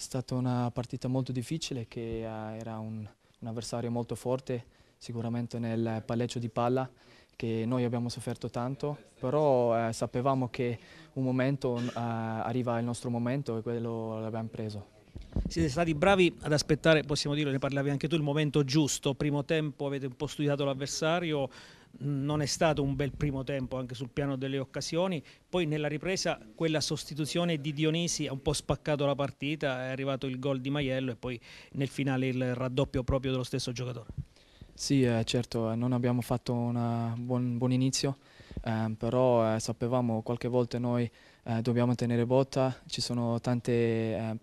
È stata una partita molto difficile che eh, era un, un avversario molto forte sicuramente nel palleggio di palla che noi abbiamo sofferto tanto, però eh, sapevamo che un momento mm, eh, arriva il nostro momento e quello l'abbiamo preso. Siete stati bravi ad aspettare, possiamo dire, ne parlavi anche tu, il momento giusto, primo tempo avete un po' studiato l'avversario, non è stato un bel primo tempo anche sul piano delle occasioni, poi nella ripresa quella sostituzione di Dionisi ha un po' spaccato la partita, è arrivato il gol di Maiello e poi nel finale il raddoppio proprio dello stesso giocatore. Sì, eh, certo, eh, non abbiamo fatto un buon, buon, inizio, eh, però eh, sapevamo qualche volta noi eh, dobbiamo tenere botta, ci sono tante eh,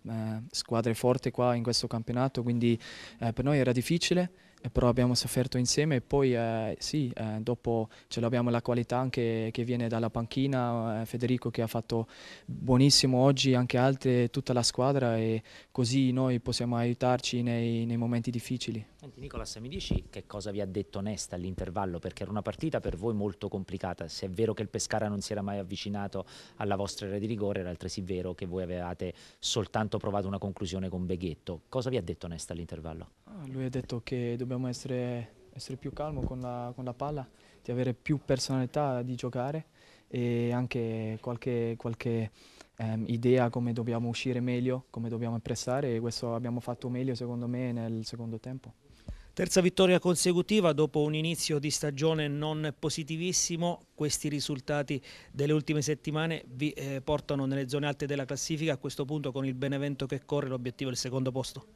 squadre forti qua in questo campionato, quindi per noi era difficile però abbiamo sofferto insieme e poi eh, sì, eh, dopo ce l'abbiamo la qualità anche che viene dalla panchina, eh, Federico che ha fatto buonissimo oggi, anche altre, tutta la squadra e così noi possiamo aiutarci nei, nei momenti difficili. Senti Nicolas, mi dici che cosa vi ha detto Nesta all'intervallo? Perché era una partita per voi molto complicata. Se è vero che il Pescara non si era mai avvicinato alla vostra area di rigore, era altresì vero che voi avevate soltanto provato una conclusione con Beghetto. Cosa vi ha detto Nesta all'intervallo? Ah, lui ha detto che dobbiamo essere, essere più calmo con la, con la palla, di avere più personalità di giocare e anche qualche, qualche ehm, idea come dobbiamo uscire meglio, come dobbiamo pressare e questo abbiamo fatto meglio secondo me nel secondo tempo. Terza vittoria consecutiva dopo un inizio di stagione non positivissimo, questi risultati delle ultime settimane vi eh, portano nelle zone alte della classifica, a questo punto con il Benevento che corre l'obiettivo è il secondo posto.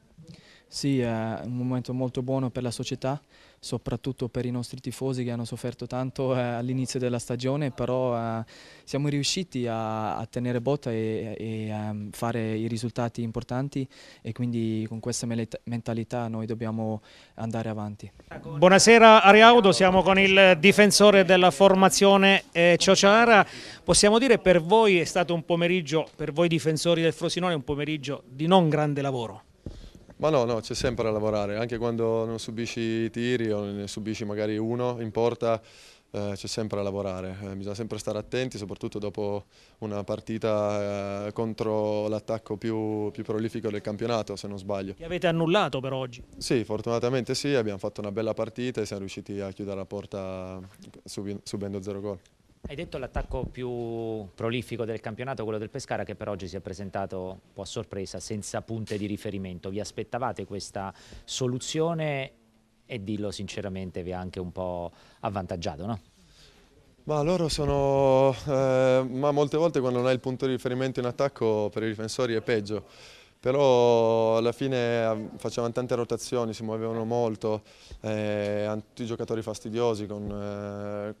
Sì, è un momento molto buono per la società, soprattutto per i nostri tifosi che hanno sofferto tanto eh, all'inizio della stagione, però eh, siamo riusciti a, tenere botta e, a mm, fare i risultati importanti e quindi con questa mentalità noi dobbiamo andare avanti. Buonasera Ariaudo, siamo con il difensore della formazione eh, Ciociara. Possiamo dire per voi è stato un pomeriggio, per voi difensori del Frosinone, un pomeriggio di non grande lavoro. Ma no, no, c'è sempre a lavorare, anche quando non subisci tiri o ne subisci magari uno in porta, eh, c'è sempre a lavorare. Eh, bisogna sempre stare attenti, soprattutto dopo una partita eh, contro l'attacco più, più, prolifico del campionato, se non sbaglio. Che avete annullato per oggi? Sì, fortunatamente sì, abbiamo fatto una bella partita e siamo riusciti a chiudere la porta eh, subendo zero gol. Hai detto l'attacco più prolifico del campionato, quello del Pescara, che per oggi si è presentato un po' a sorpresa, senza punte di riferimento. Vi aspettavate questa soluzione e dillo sinceramente vi ha anche un po' avvantaggiato, no? Ma loro sono... Eh, ma molte volte quando non hai il punto di riferimento in attacco per i difensori è peggio però alla fine eh, facevano tante rotazioni, si muovevano molto, eh, tutti giocatori fastidiosi con, eh,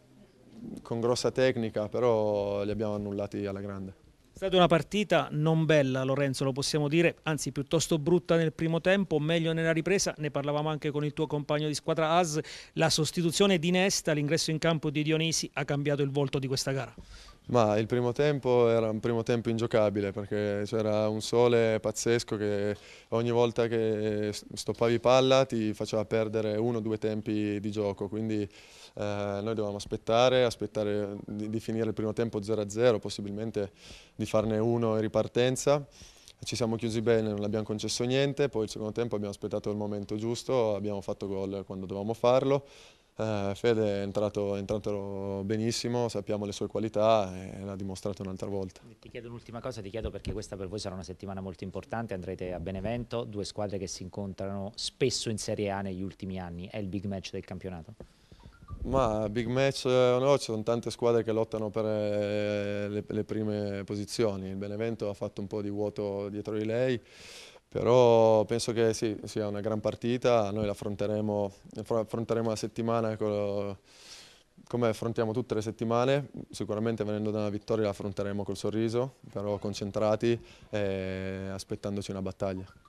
con grossa tecnica, però li abbiamo annullati alla grande stata una partita non bella, Lorenzo, lo possiamo dire, anzi piuttosto brutta nel primo tempo, meglio nella ripresa, ne parlavamo anche con il tuo compagno di squadra As, la sostituzione di Nesta, l'ingresso in campo di Dionisi ha cambiato il volto di questa gara. Ma il primo tempo era un primo tempo ingiocabile perché c'era un sole pazzesco che ogni volta che stoppavi palla ti faceva perdere uno o due tempi di gioco, quindi eh, noi dovevamo aspettare, aspettare di, di, finire il primo tempo 0-0, possibilmente di farne uno in ripartenza. Ci siamo chiusi bene, non abbiamo concesso niente, poi il secondo tempo abbiamo aspettato il momento giusto, abbiamo fatto gol quando dovevamo farlo. Eh, Fede è entrato, è entrato, benissimo, sappiamo le sue qualità e l'ha dimostrato un'altra volta. Ti chiedo un'ultima cosa, ti chiedo perché questa per voi sarà una settimana molto importante, andrete a Benevento, due squadre che si incontrano spesso in Serie A negli ultimi anni, è il big match del campionato? Ma big match o eh, no, ci sono tante squadre che lottano per eh, le, le, prime posizioni. Il Benevento ha fatto un po' di vuoto dietro di lei, però penso che sì, sia una gran partita. Noi l'affronteremo affronteremo, la settimana lo, ecco, come affrontiamo tutte le settimane. Sicuramente venendo da una vittoria la affronteremo col sorriso, però concentrati e aspettandoci una battaglia.